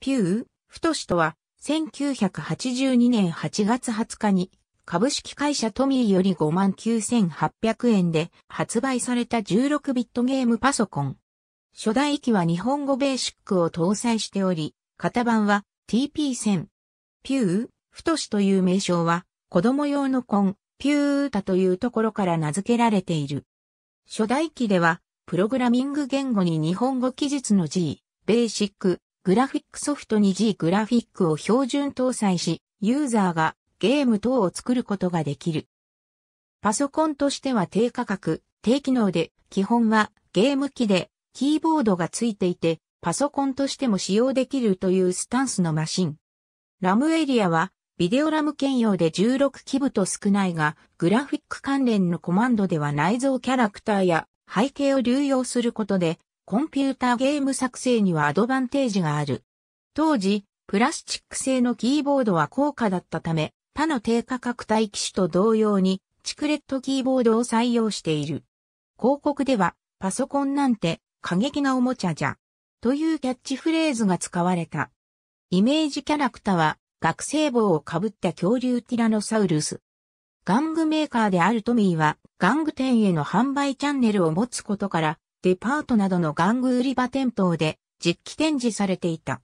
ピュー、フトシとは、1982年8月20日に、株式会社トミーより59,800円で発売された16ビットゲームパソコン。初代機は日本語ベーシックを搭載しており、型番は TP1000。ピュー、フトシという名称は、子供用のコン、ピュータというところから名付けられている。初代機では、プログラミング言語に日本語記述の G、ベーシック、グラフィックソフト 2G グラフィックを標準搭載し、ユーザーがゲーム等を作ることができる。パソコンとしては低価格、低機能で、基本はゲーム機でキーボードが付いていて、パソコンとしても使用できるというスタンスのマシン。ラムエリアは、ビデオラム兼用で16基部と少ないが、グラフィック関連のコマンドでは内蔵キャラクターや背景を流用することで、コンピューターゲーム作成にはアドバンテージがある。当時、プラスチック製のキーボードは高価だったため、他の低価格帯機種と同様に、チクレットキーボードを採用している。広告では、パソコンなんて過激なおもちゃじゃ。というキャッチフレーズが使われた。イメージキャラクターは、学生帽をかぶった恐竜ティラノサウルス。玩具メーカーであるトミーは、玩具店への販売チャンネルを持つことから、デパートなどの玩具売り場店舗で実機展示されていた。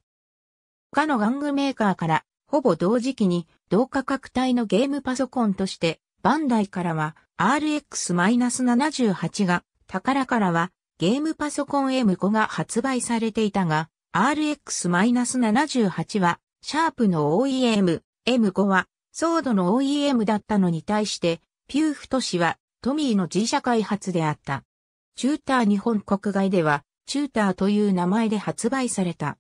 他の玩具メーカーからほぼ同時期に同価格帯のゲームパソコンとしてバンダイからは RX-78 が、宝からはゲームパソコン M5 が発売されていたが、RX-78 はシャープの OEM、M5 はソードの OEM だったのに対して、ピューフ都市はトミーの自社開発であった。チューター日本国外では、チューターという名前で発売された。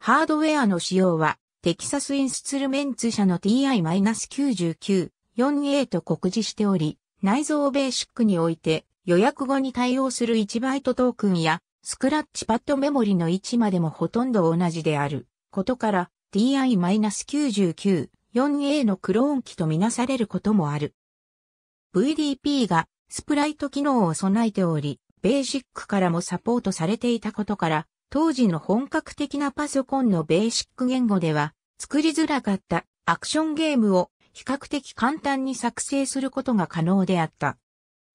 ハードウェアの仕様は、テキサスインスツルメンツ社の TI-99-4A と告示しており、内蔵ベーシックにおいて予約後に対応する1バイトトークンやスクラッチパッドメモリの位置までもほとんど同じであることから TI-99-4A のクローン機とみなされることもある。VDP がスプライト機能を備えており、ベーシックからもサポートされていたことから、当時の本格的なパソコンのベーシック言語では、作りづらかったアクションゲームを比較的簡単に作成することが可能であった。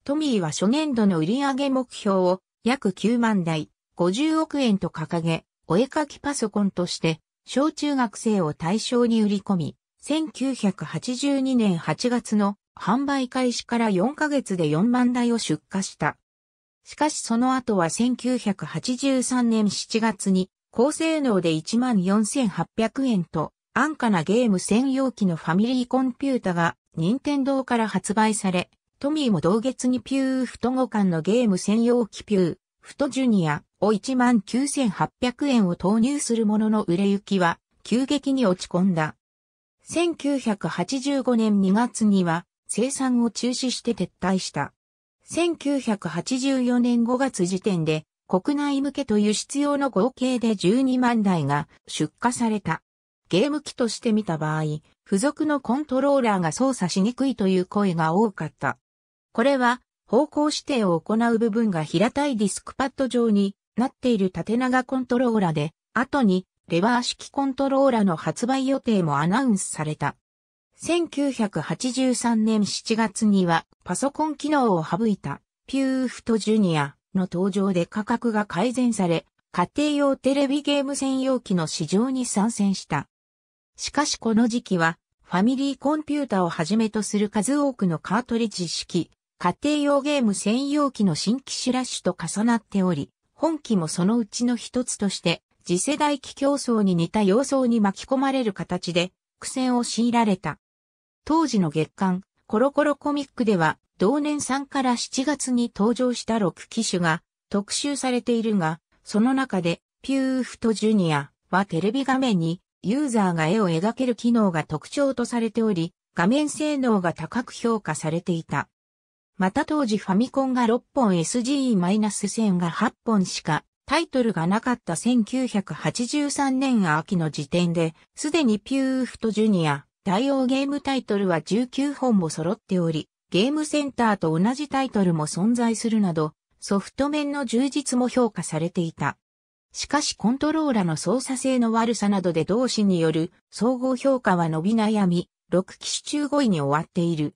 トミーは初年度の売上目標を約9万台、50億円と掲げ、お絵描きパソコンとして小中学生を対象に売り込み、1982年8月の販売開始から4ヶ月で4万台を出荷した。しかしその後は1983年7月に高性能で14,800円と安価なゲーム専用機のファミリーコンピュータが任天堂から発売され、トミーも同月にピューフト互換のゲーム専用機ピューフトジュニアを19,800円を投入するものの売れ行きは急激に落ち込んだ。1985年2月には生産を中止して撤退した。1984年5月時点で国内向けという必要の合計で12万台が出荷された。ゲーム機として見た場合、付属のコントローラーが操作しにくいという声が多かった。これは方向指定を行う部分が平たいディスクパッド上になっている縦長コントローラで、後にレバー式コントローラの発売予定もアナウンスされた。1983年7月にはパソコン機能を省いたピューフトジュニアの登場で価格が改善され、家庭用テレビゲーム専用機の市場に参戦した。しかしこの時期は、ファミリーコンピュータをはじめとする数多くのカートリッジ式、家庭用ゲーム専用機の新機種ラッシュと重なっており、本機もそのうちの一つとして、次世代機競争に似た様相に巻き込まれる形で、苦戦を強いられた。当時の月刊、コロコロコミックでは、同年3から7月に登場した6機種が特集されているが、その中で、ピューフトジュニアはテレビ画面にユーザーが絵を描ける機能が特徴とされており、画面性能が高く評価されていた。また当時ファミコンが6本 s g 1 0 0 0が8本しかタイトルがなかった1983年秋の時点で、すでにピューフトジュニア対応ゲームタイトルは19本も揃っており、ゲームセンターと同じタイトルも存在するなど、ソフト面の充実も評価されていた。しかしコントローラの操作性の悪さなどで同士による総合評価は伸び悩み、6機種中5位に終わっている。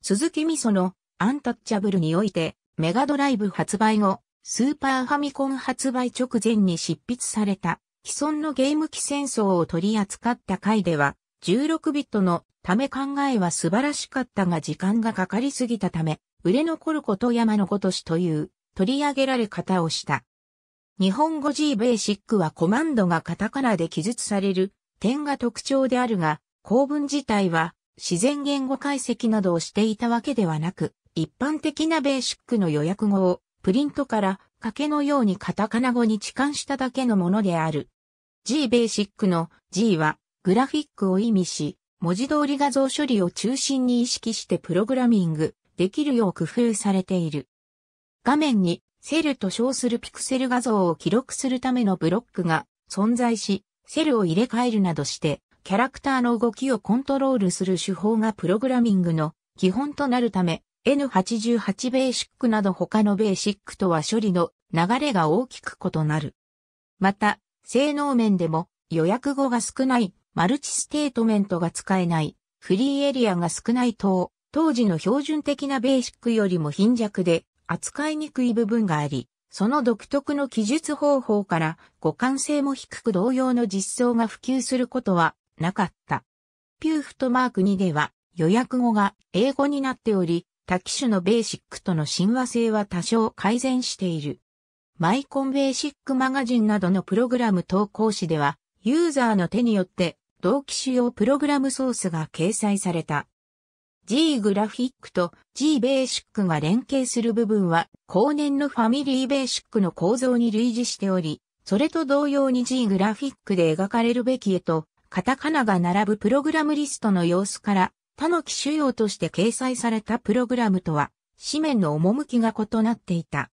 鈴木みそのアンタッチャブルにおいて、メガドライブ発売後、スーパーファミコン発売直前に執筆された既存のゲーム機戦争を取り扱った回では、16ビットのため考えは素晴らしかったが時間がかかりすぎたため、売れ残ること山のごとしという取り上げられ方をした。日本語 G ベーシックはコマンドがカタカナで記述される点が特徴であるが、構文自体は自然言語解析などをしていたわけではなく、一般的なベーシックの予約語をプリントから掛けのようにカタカナ語に置換しただけのものである。G ベーシックの G はグラフィックを意味し、文字通り画像処理を中心に意識してプログラミングできるよう工夫されている。画面にセルと称するピクセル画像を記録するためのブロックが存在し、セルを入れ替えるなどして、キャラクターの動きをコントロールする手法がプログラミングの基本となるため、N88 ベーシックなど他のベーシックとは処理の流れが大きく異なる。また、性能面でも予約語が少ないマルチステートメントが使えない、フリーエリアが少ない等、当時の標準的なベーシックよりも貧弱で、扱いにくい部分があり、その独特の記述方法から互換性も低く同様の実装が普及することはなかった。ピューフとマーク2では予約語が英語になっており、多機種のベーシックとの親和性は多少改善している。マイコンベーシックマガジンなどのプログラム投稿誌では、ユーザーの手によって同期主要プログラムソースが掲載された。G グラフィックと G ベーシックが連携する部分は後年のファミリーベーシックの構造に類似しており、それと同様に G グラフィックで描かれるべき絵とカタカナが並ぶプログラムリストの様子から他の機種用として掲載されたプログラムとは紙面の趣が異なっていた。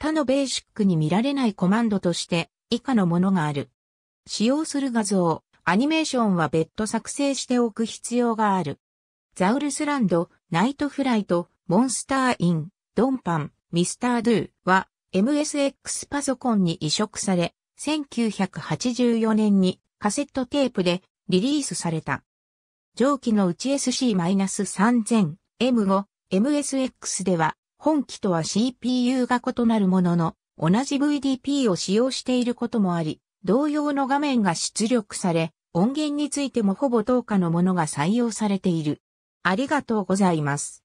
他のベーシックに見られないコマンドとして以下のものがある。使用する画像、アニメーションは別途作成しておく必要がある。ザウルスランド、ナイトフライト、モンスターイン、ドンパン、ミスタードゥは MSX パソコンに移植され、1984年にカセットテープでリリースされた。上記のうち SC-3000、M5、MSX では本機とは CPU が異なるものの同じ VDP を使用していることもあり、同様の画面が出力され、音源についてもほぼ当家のものが採用されている。ありがとうございます。